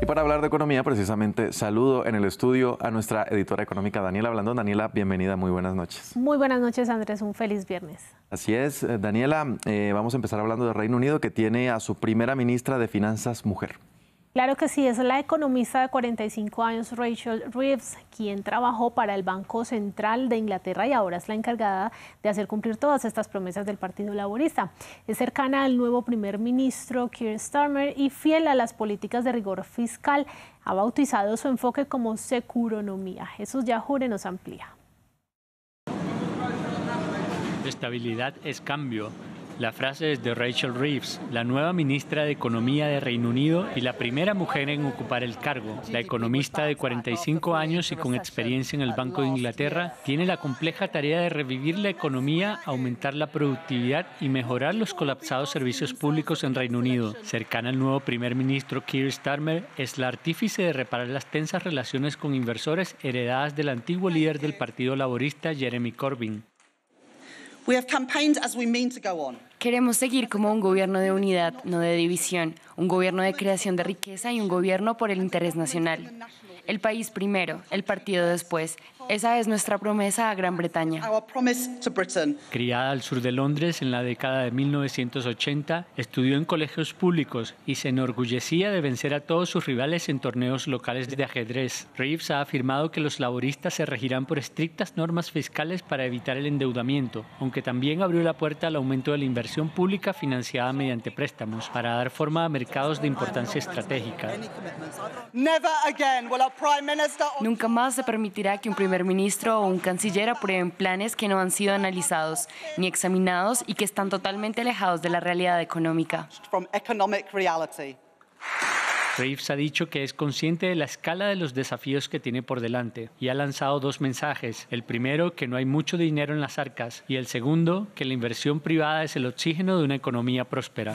Y para hablar de economía, precisamente, saludo en el estudio a nuestra editora económica Daniela Blandón. Daniela, bienvenida, muy buenas noches. Muy buenas noches, Andrés, un feliz viernes. Así es, eh, Daniela, eh, vamos a empezar hablando del Reino Unido, que tiene a su primera ministra de Finanzas mujer. Claro que sí, es la economista de 45 años Rachel Reeves, quien trabajó para el Banco Central de Inglaterra y ahora es la encargada de hacer cumplir todas estas promesas del Partido Laborista. Es cercana al nuevo primer ministro Keir Starmer y fiel a las políticas de rigor fiscal. Ha bautizado su enfoque como securonomía. Jesús Jure nos amplía. Estabilidad es cambio la frase es de Rachel Reeves, la nueva ministra de Economía de Reino Unido y la primera mujer en ocupar el cargo. La economista de 45 años y con experiencia en el Banco de Inglaterra tiene la compleja tarea de revivir la economía, aumentar la productividad y mejorar los colapsados servicios públicos en Reino Unido. Cercana al nuevo primer ministro Keir Starmer, es la artífice de reparar las tensas relaciones con inversores heredadas del antiguo líder del Partido Laborista, Jeremy Corbyn. We have campaigned as we mean to go on. Queremos seguir como un gobierno de unidad, no de división, un gobierno de creación de riqueza y un gobierno por el interés nacional. El país primero, el partido después. Esa es nuestra promesa a Gran Bretaña. Criada al sur de Londres en la década de 1980, estudió en colegios públicos y se enorgullecía de vencer a todos sus rivales en torneos locales de ajedrez. Reeves ha afirmado que los laboristas se regirán por estrictas normas fiscales para evitar el endeudamiento, aunque también abrió la puerta al aumento de la inversión pública financiada mediante préstamos para dar forma a mercados de importancia estratégica. Nunca más se permitirá que un primer ministro o un canciller aprueben planes que no han sido analizados ni examinados y que están totalmente alejados de la realidad económica. Reeves ha dicho que es consciente de la escala de los desafíos que tiene por delante y ha lanzado dos mensajes. El primero, que no hay mucho dinero en las arcas y el segundo, que la inversión privada es el oxígeno de una economía próspera.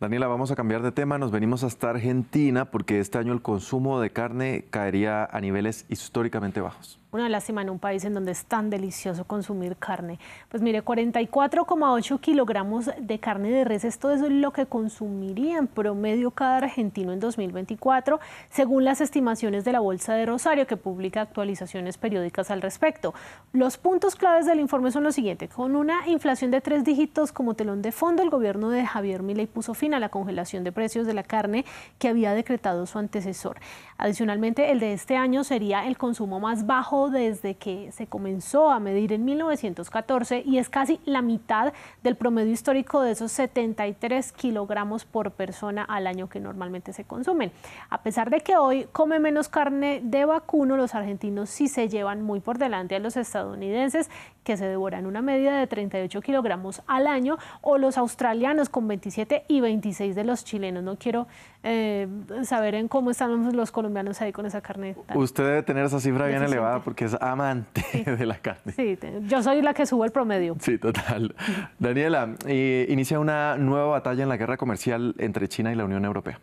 Daniela, vamos a cambiar de tema. Nos venimos hasta Argentina porque este año el consumo de carne caería a niveles históricamente bajos. Una lástima en un país en donde es tan delicioso consumir carne. Pues mire, 44,8 kilogramos de carne de res, esto es lo que consumiría en promedio cada argentino en 2024, según las estimaciones de la Bolsa de Rosario, que publica actualizaciones periódicas al respecto. Los puntos claves del informe son los siguientes. Con una inflación de tres dígitos como telón de fondo, el gobierno de Javier Milei puso fin a la congelación de precios de la carne que había decretado su antecesor. Adicionalmente, el de este año sería el consumo más bajo desde que se comenzó a medir en 1914 y es casi la mitad del promedio histórico de esos 73 kilogramos por persona al año que normalmente se consumen. A pesar de que hoy come menos carne de vacuno, los argentinos sí se llevan muy por delante a los estadounidenses que se devoran una media de 38 kilogramos al año o los australianos con 27 y 26 de los chilenos. No quiero eh, saber en cómo están los colombianos ahí con esa carne. Usted debe tener esa cifra bien elevada que es amante de la carne. Sí, yo soy la que subo el promedio. Sí, total. Daniela, eh, inicia una nueva batalla en la guerra comercial entre China y la Unión Europea.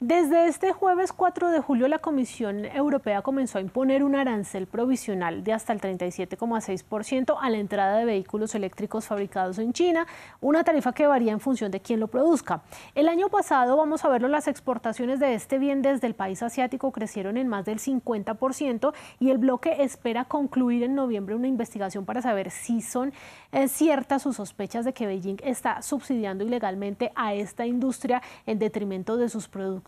Desde este jueves 4 de julio, la Comisión Europea comenzó a imponer un arancel provisional de hasta el 37,6% a la entrada de vehículos eléctricos fabricados en China, una tarifa que varía en función de quién lo produzca. El año pasado, vamos a verlo, las exportaciones de este bien desde el país asiático crecieron en más del 50% y el bloque espera concluir en noviembre una investigación para saber si son eh, ciertas sus sospechas de que Beijing está subsidiando ilegalmente a esta industria en detrimento de sus productos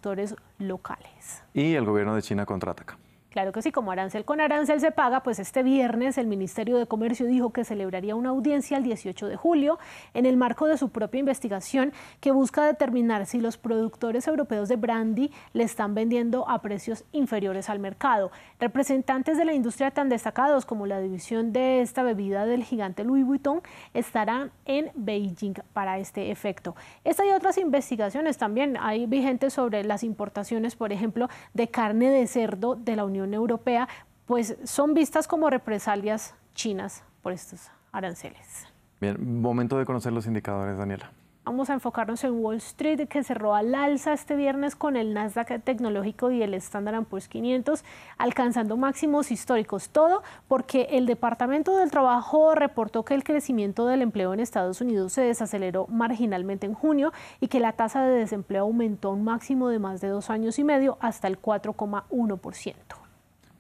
y el gobierno de China contraataca. Claro que sí, como arancel con arancel se paga, pues este viernes el Ministerio de Comercio dijo que celebraría una audiencia el 18 de julio en el marco de su propia investigación que busca determinar si los productores europeos de brandy le están vendiendo a precios inferiores al mercado. Representantes de la industria tan destacados como la división de esta bebida del gigante Louis Vuitton estarán en Beijing para este efecto. Esta y otras investigaciones también hay vigentes sobre las importaciones, por ejemplo, de carne de cerdo de la Unión Europea, pues son vistas como represalias chinas por estos aranceles. Bien, momento de conocer los indicadores, Daniela. Vamos a enfocarnos en Wall Street, que cerró al alza este viernes con el Nasdaq tecnológico y el Standard Poor's 500, alcanzando máximos históricos. Todo porque el Departamento del Trabajo reportó que el crecimiento del empleo en Estados Unidos se desaceleró marginalmente en junio y que la tasa de desempleo aumentó un máximo de más de dos años y medio hasta el 4,1%.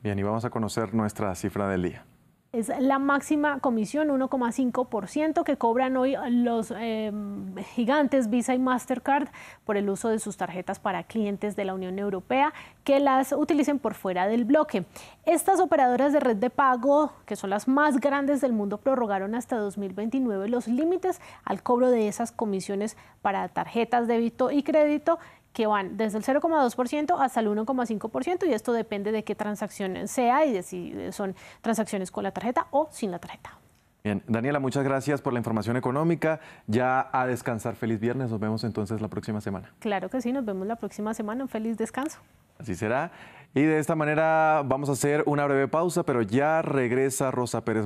Bien, y vamos a conocer nuestra cifra del día. Es la máxima comisión, 1,5%, que cobran hoy los em, gigantes Visa y Mastercard por el uso de sus tarjetas para clientes de la Unión Europea que las utilicen por fuera del bloque. Estas operadoras de red de pago, que son las más grandes del mundo, prorrogaron hasta 2029 los límites al cobro de esas comisiones para tarjetas débito y crédito que van desde el 0,2% hasta el 1,5% y esto depende de qué transacción sea y de si eh, son transacciones con la tarjeta o sin la tarjeta. Bien, Daniela, muchas gracias por la información económica. Ya a descansar, feliz viernes. Nos vemos entonces la próxima semana. Claro que sí, nos vemos la próxima semana. Un feliz descanso. Así será. Y de esta manera vamos a hacer una breve pausa, pero ya regresa Rosa Pérez.